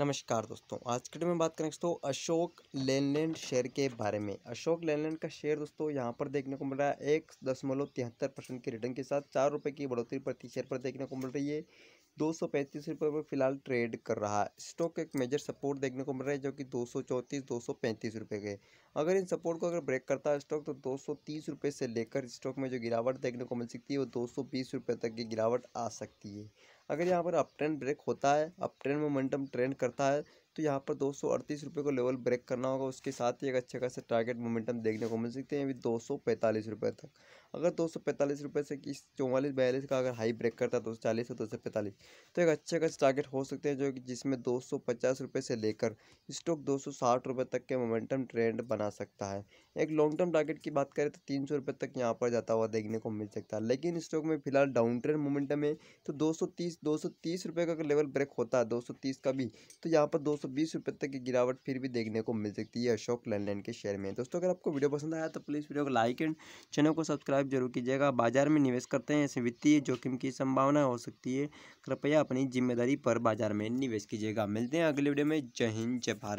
नमस्कार दोस्तों आज के डेट में बात करें दोस्तों अशोक लेनलैंड शेयर के बारे में अशोक लेनलैंड का शेयर दोस्तों यहाँ पर देखने को मिल रहा है एक दशमलव तिहत्तर परसेंट के रिटर्न के साथ चार रुपये की बढ़ोतरी प्रति शेयर पर देखने को मिल रही है दो सौ पैंतीस रुपये पर फिलहाल ट्रेड कर रहा है स्टॉक एक मेजर सपोर्ट देखने को मिल रहा है जो कि दो सौ चौंतीस दो सौ पैंतीस रुपये के अगर इन सपोर्ट को अगर ब्रेक करता है स्टॉक तो दो सौ तीस रुपये से लेकर स्टॉक में जो गिरावट देखने को मिल सकती है वो दो सौ बीस रुपये तक की गिरावट आ सकती है अगर यहाँ पर अप ट्रेंड ब्रेक होता है अप ट्रेंड मोमेंटम ट्रेंड करता है तो यहाँ पर दो रुपये को लेवल ब्रेक करना होगा उसके साथ ही एक अच्छे खासा टारगेट मोमेंटम देखने को मिल सकते हैं अभी दो रुपये तक अगर दो रुपये से कि चौवालीस बयालीस का अगर हाई ब्रेक करता है दो सौ चालीस और दो सौ पैंतालीस तो एक अच्छे खास टारगेट हो सकते हैं जो कि जिसमें दो सौ पचास रुपये से लेकर स्टॉक दो सौ साठ रुपये तक के मोमेंटम ट्रेंड बना सकता है एक लॉन्ग टर्म टारगेट की बात करें तो तीन सौ रुपये तक यहाँ पर जाता हुआ देखने को मिल सकता है लेकिन स्टॉक में फिलहाल डाउन ट्रेंड मोमेंटम है तो दो सौ तीस दो सौ तीस रुपये का लेवल ब्रेक होता है दो सौ तीस का भी तो यहाँ पर दो सौ बीस रुपये तक की गिरावट फिर भी देखने को मिल सकती है अशोक लैंडलाइन के शेयर में दोस्तों अगर आपको वीडियो पसंद आया तो प्लीज़ वीडियो को लाइक एंड चैनल को सब्सक्राइब जरूर कीजिएगा बाजार में निवेश करते हैं ऐसे वित्तीय जोखिम की संभावना हो सकती है कृपया अपनी जिम्मेदारी पर बाजार में निवेश कीजिएगा मिलते हैं अगले वीडियो में जय हिंद जय भारत